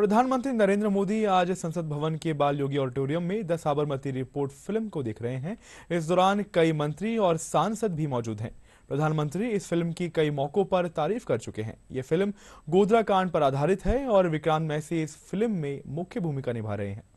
प्रधानमंत्री नरेंद्र मोदी आज संसद भवन के बाल योगी ऑडिटोरियम में द साबरमती रिपोर्ट फिल्म को देख रहे हैं इस दौरान कई मंत्री और सांसद भी मौजूद हैं प्रधानमंत्री इस फिल्म की कई मौकों पर तारीफ कर चुके हैं ये फिल्म गोदरा कांड पर आधारित है और विक्रांत मैसी इस फिल्म में मुख्य भूमिका निभा रहे हैं